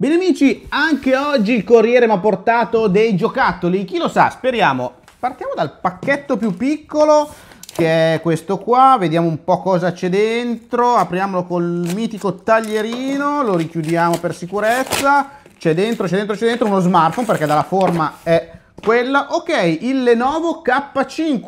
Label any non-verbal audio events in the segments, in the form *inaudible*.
Bene amici, anche oggi il Corriere mi ha portato dei giocattoli, chi lo sa, speriamo. Partiamo dal pacchetto più piccolo, che è questo qua, vediamo un po' cosa c'è dentro, apriamolo col mitico taglierino, lo richiudiamo per sicurezza, c'è dentro, c'è dentro, c'è dentro uno smartphone perché dalla forma è quella, ok, il Lenovo K5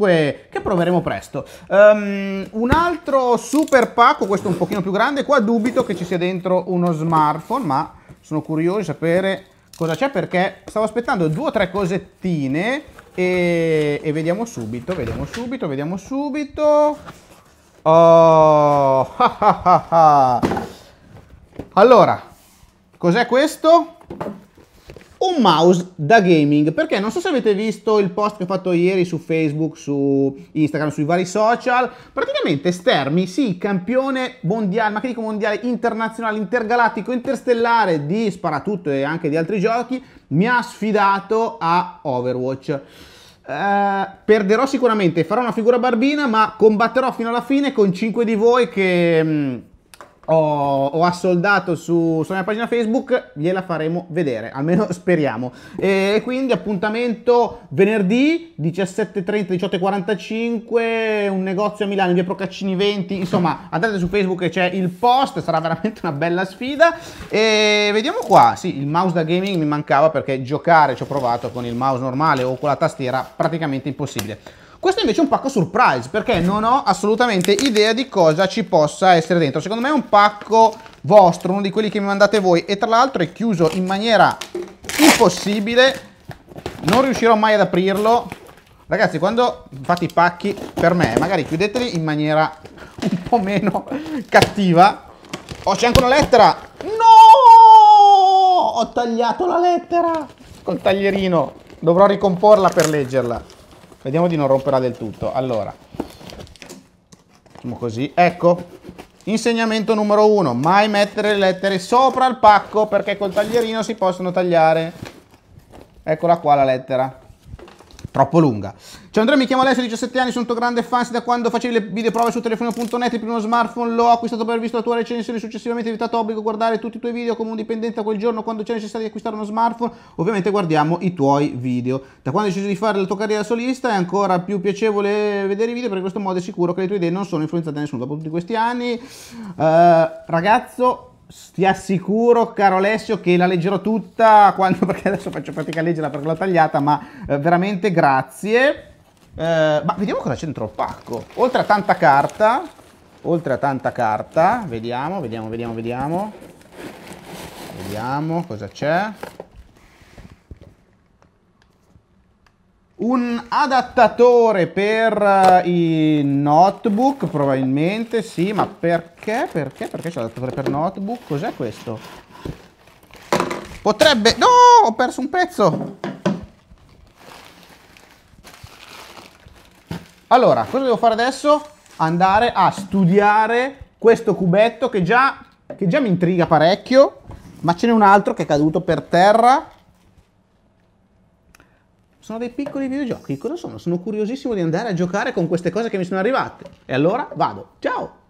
che proveremo presto um, un altro super pacco, questo un pochino più grande qua dubito che ci sia dentro uno smartphone ma sono curioso di sapere cosa c'è perché stavo aspettando due o tre cosettine e, e vediamo subito, vediamo subito, vediamo subito. Oh, *laughs* allora, cos'è questo? un mouse da gaming perché non so se avete visto il post che ho fatto ieri su Facebook, su Instagram, sui vari social. Praticamente Stermi, sì, campione mondiale, ma che dico mondiale, internazionale, intergalattico, interstellare di Sparatutto e anche di altri giochi, mi ha sfidato a Overwatch. Eh, perderò sicuramente, farò una figura barbina, ma combatterò fino alla fine con 5 di voi che... Mh, mm, ho, ho assoldato su, sulla mia pagina Facebook, gliela faremo vedere, almeno *laughs* speriamo. E quindi appuntamento venerdì 17.30, 18.45, un negozio a Milano, via Procaccini 20, insomma andate su Facebook e c'è il post, sarà veramente una bella sfida. E vediamo qua, sì, il mouse da gaming mi mancava perché giocare ci ho provato con il mouse normale o con la tastiera, praticamente impossibile. Questo invece è un pacco surprise perché non ho assolutamente idea di cosa ci possa essere dentro. Secondo me è un pacco vostro, uno di quelli che mi mandate voi e tra l'altro è chiuso in maniera impossibile. Non riuscirò mai ad aprirlo. Ragazzi, quando fate i pacchi, per me, magari chiudeteli in maniera un po' meno cattiva. Oh, c'è anche una lettera! No! Ho tagliato la lettera! Col taglierino. Dovrò ricomporla per leggerla. Vediamo di non romperla del tutto. Allora, facciamo così. Ecco, insegnamento numero uno. Mai mettere le lettere sopra il pacco perché col taglierino si possono tagliare. Eccola qua la lettera. Troppo lunga. Ciao Andrea, mi chiamo Alessio, 17 anni, sono tuo grande fan da quando facevi le videoprove su telefono.net, il primo smartphone l'ho acquistato per aver visto la tua recensione, successivamente è diventato obbligo a guardare tutti i tuoi video come un dipendente a quel giorno quando c'è necessità di acquistare uno smartphone, ovviamente guardiamo i tuoi video. Da quando hai deciso di fare la tua carriera solista è ancora più piacevole vedere i video perché in questo modo è sicuro che le tue idee non sono influenzate da nessuno dopo tutti questi anni. Eh, ragazzo, ti assicuro, caro Alessio, che la leggerò tutta quando, *laughs* perché adesso faccio fatica a leggerla perché l'ho tagliata, ma eh, veramente grazie. Eh, ma vediamo cosa c'è dentro il pacco. Oltre a tanta carta, oltre a tanta carta, vediamo, vediamo, vediamo, vediamo. Vediamo cosa c'è. Un adattatore per eh, i notebook, probabilmente, sì, ma perché? Perché? Perché c'è l'adattatore per notebook? Cos'è questo? Potrebbe... No, ho perso un pezzo! Allora, cosa devo fare adesso? Andare a studiare questo cubetto che già, che già mi intriga parecchio, ma ce n'è un altro che è caduto per terra. Sono dei piccoli videogiochi, cosa sono? Sono curiosissimo di andare a giocare con queste cose che mi sono arrivate. E allora vado, ciao!